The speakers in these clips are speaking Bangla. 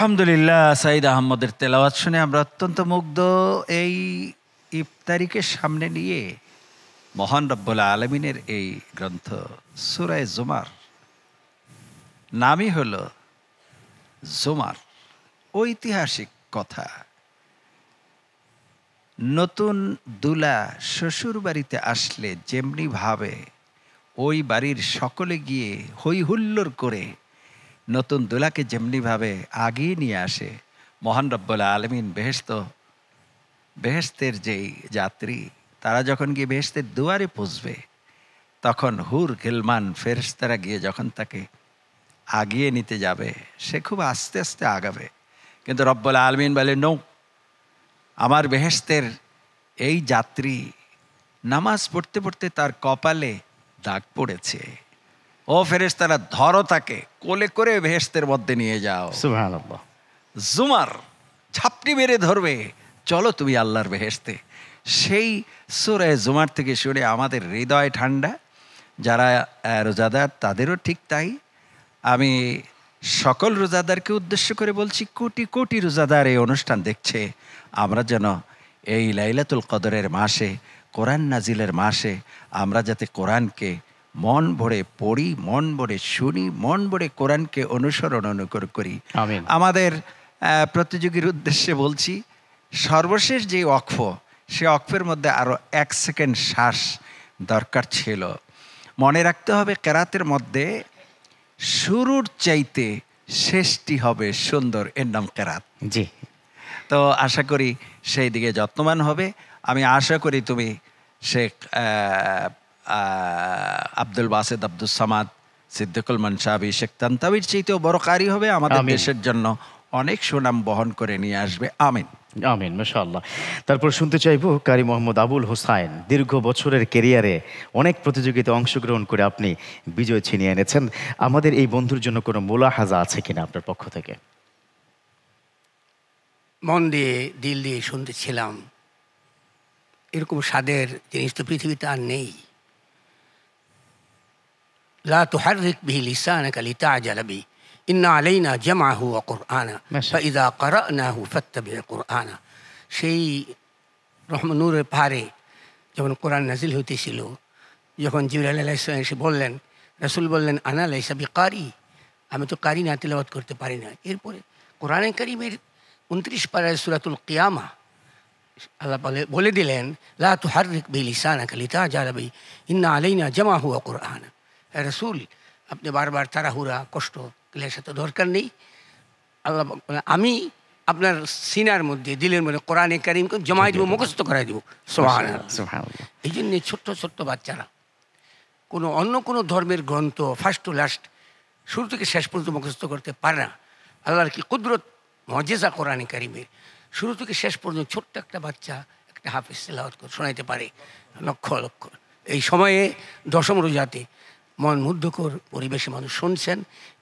আলহামদুলিল্লাহ সাইদ আহমদের তেলাওয়াত শুনে আমরা অত্যন্ত মুগ্ধ এই ইফতারিকে সামনে নিয়ে মহান রব্বুল্লা আলমিনের এই গ্রন্থ সুরায় জুমার নামই হল জুমার ঐতিহাসিক কথা নতুন দুলা শ্বশুর বাড়িতে আসলে যেমনি ভাবে ওই বাড়ির সকলে গিয়ে হৈহুল্লোর করে নতুন দুলাকে যেমনিভাবে আগিয়ে নিয়ে আসে মহান রব্বুল আলমিন বেহেস্ত বেহেস্তের যেই যাত্রী তারা যখন গিয়ে বেহেস্তের দুয়ারে পুষবে তখন হুর গিলমান ফেরস্তারা গিয়ে যখন তাকে আগিয়ে নিতে যাবে সে খুব আস্তে আস্তে আগাবে কিন্তু রব্বুল আলমিন বলে নৌ আমার বেহেস্তের এই যাত্রী নামাজ পড়তে পড়তে তার কপালে দাগ পড়েছে ও তারা ধরো তাকে কোলে করে ভেস্তের মধ্যে নিয়ে যাও জুমার ঝাপটি মেরে ধরবে চলো তুমি আল্লাহর ভেহেস্তে সেই সুরে জুমার থেকে শুনে আমাদের হৃদয় ঠান্ডা যারা রোজাদার তাদেরও ঠিক তাই আমি সকল রোজাদারকে উদ্দেশ্য করে বলছি কোটি কোটি রোজাদার এই অনুষ্ঠান দেখছে আমরা যেন এই লাইলাতুল কদরের মাসে কোরআন নাজিলের মাসে আমরা যাতে কোরআনকে মন ভরে পড়ি মন ভরে শুনি মন ভরে কোরআনকে অনুসরণ অনুকর করি আমাদের প্রতিযোগীর উদ্দেশ্যে বলছি সর্বশেষ যে অক্ষ সে অক্ষের মধ্যে আরও এক সেকেন্ড শ্বাস দরকার ছিল মনে রাখতে হবে কেরাতের মধ্যে শুরুর চাইতে শেষটি হবে সুন্দর এর নাম কেরাত জি তো আশা করি সেই দিকে যত্নবান হবে আমি আশা করি তুমি সে আব্দুল বাসেদ আব্দুল সামাদ সিদ্দিকুল মনসাবি শেখ তান্তাবির চাইতেও বড় কারি হবে আমাদের দেশের জন্য অনেক সুনাম বহন করে নিয়ে আসবে আমিন আমিন মশাল্লাহ তারপর শুনতে চাইব কারি মোহাম্মদ আবুল হোসাইন দীর্ঘ বছরের কেরিয়ারে অনেক প্রতিযোগিতায় অংশগ্রহণ করে আপনি বিজয় ছিনিয়ে এনেছেন আমাদের এই বন্ধুর জন্য কোনো মোলাহাজা আছে কিনা আপনার পক্ষ থেকে মন দিয়ে দিল দিয়ে শুনতেছিলাম এরকম স্বাদের জিনিস তো পৃথিবীতে আর নেই لا تحرك به لسانك لتعجل به إن علينا جمعه وقرآنا فإذا قرأناه فاتبع قرآنه شيء رحمة نور باري جب القرآن نزل هو تسلو يكون جبريل عليه السلام بولن رسول بولن أنا ليس بقاري أما تو قاري ناتلوات كرت بارينا إير بولي قرآن الكريم انتريش بارا سورة القيامة الله بولي دلين لا تحرك بلسانك لتعجل به إن علينا جمعه وقرآنه রসুল আপনি বারবার তাড়াহুড়া কষ্ট এগুলো তো দরকার নেই আল্লাহ আমি আপনার সিনার মধ্যে দিলের মধ্যে কোরআনে কারিমকে জমাই দেবো মুখস্থ করাই দেবো সোহান এই জন্যে ছোট্ট ছোট্ট বাচ্চারা কোনো অন্য কোনো ধর্মের গ্রন্থ ফার্স্ট টু লাস্ট শুরু থেকে শেষ পর্যন্ত মুখস্থ করতে পারে না আল্লাহর কি কুদরত মজেজা কোরআনে কারিমের শুরু থেকে শেষ পর্যন্ত ছোট্ট একটা বাচ্চা একটা হাফিজ তেলাওয়াত শোনাইতে পারে লক্ষ লক্ষ এই সময়ে দশম রোজাতে মন মুগ্ধকর পরিবেশে মানুষ শুনছেন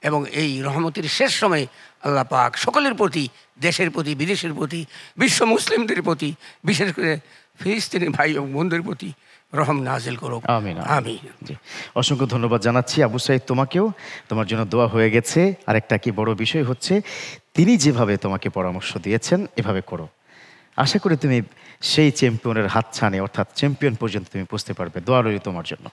এবং এই রহমতের শেষ সময়ে আল্লাহ পাক সকলের প্রতি দেশের প্রতি বিদেশের প্রতি বিশ্ব মুসলিমদের প্রতি বিশেষ করে ফিলিস্তিনি ভাই এবং বন্ধুদের প্রতি রহম নাজিল করুক আমি আমিন অসংখ্য ধন্যবাদ জানাচ্ছি আবু সাহেব তোমাকেও তোমার জন্য দোয়া হয়ে গেছে আর একটা কি বড় বিষয় হচ্ছে তিনি যেভাবে তোমাকে পরামর্শ দিয়েছেন এভাবে করো আশা করি তুমি সেই চ্যাম্পিয়নের হাত ছানে অর্থাৎ চ্যাম্পিয়ন পর্যন্ত তুমি পৌঁছতে পারবে দোয়া রই তোমার জন্য